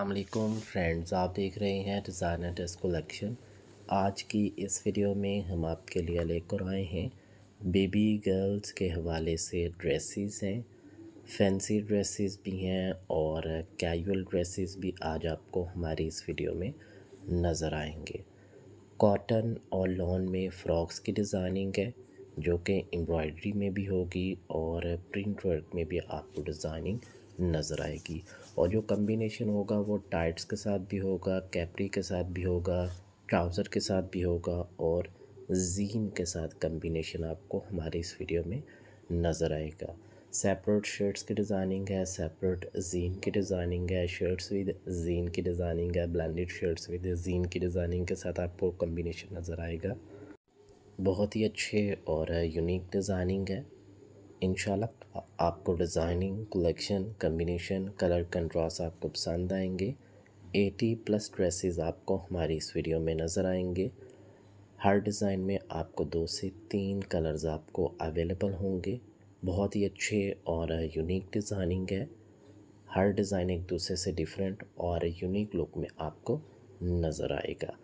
अल्लाम फ्रेंड्स आप देख रहे हैं डिज़ाइनर ड्रेस कलेक्शन आज की इस वीडियो में हम आपके लिए लेकर आए हैं बेबी गर्ल्स के हवाले से ड्रेसेस हैं फैंसी ड्रेसेस भी हैं और कैजुअल ड्रेसेस भी आज आपको हमारी इस वीडियो में नज़र आएंगे कॉटन और लॉन में फ़्रॉक्स की डिज़ाइनिंग है जो कि एम्ब्रॉयडरी में भी होगी और प्रिंट वर्क में भी आपको डिज़ाइनिंग नज़र आएगी और जो कम्बिनेशन होगा वो टाइट्स के साथ भी होगा कैपरी के साथ भी होगा ट्राउज़र के साथ भी होगा और जीन के साथ कम्बिनेशन आपको हमारे इस वीडियो में नज़र आएगा सेपरेट शर्ट्स की डिज़ाइनिंग है सेपरेट जीन की डिज़ाइनिंग है शर्ट्स विद जीन की डिज़ाइनिंग है ब्लैंडेड शर्ट्स विद जीन की डिज़ाइनिंग के साथ आपको कम्बिनेशन नज़र आएगा बहुत ही अच्छे और यूनिक डिज़ाइनिंग है इन आपको designing collection combination colour contrast आपको पसंद आएंगे 80 प्लस ड्रेसेस आपको हमारी इस वीडियो में नज़र आएंगे हर डिज़ाइन में आपको दो से तीन कलर्स आपको अवेलेबल होंगे बहुत ही अच्छे और यूनिक डिज़ाइनिंग है हर डिज़ाइन एक दूसरे से डिफरेंट और यूनिक लुक में आपको नज़र आएगा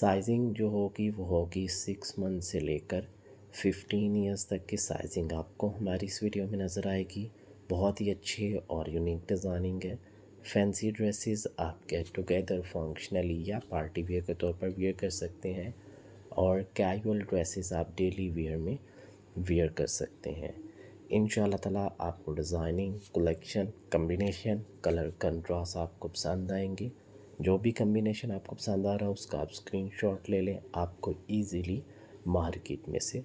साइजिंग जो होगी वो होगी सिक्स मंथ से लेकर फिफ्टीन ईयर्स तक की साइजिंग आपको हमारी इस वीडियो में नज़र आएगी बहुत ही अच्छी और यूनिक डिज़ाइनिंग है फैंसी ड्रेसेस आप गेट टुगेदर फंक्शनली या पार्टी वेयर के तौर पर वेयर कर सकते हैं और कैजुअल ड्रेसेस आप डेली वेयर में वेयर कर सकते हैं इन ताला आपको designing collection combination colour contrast आपको पसंद आएंगे जो भी कम्बिनेशन आपको पसंद आ रहा है उसका आप स्क्रीनशॉट ले लें आपको ईजीली मार्केट में से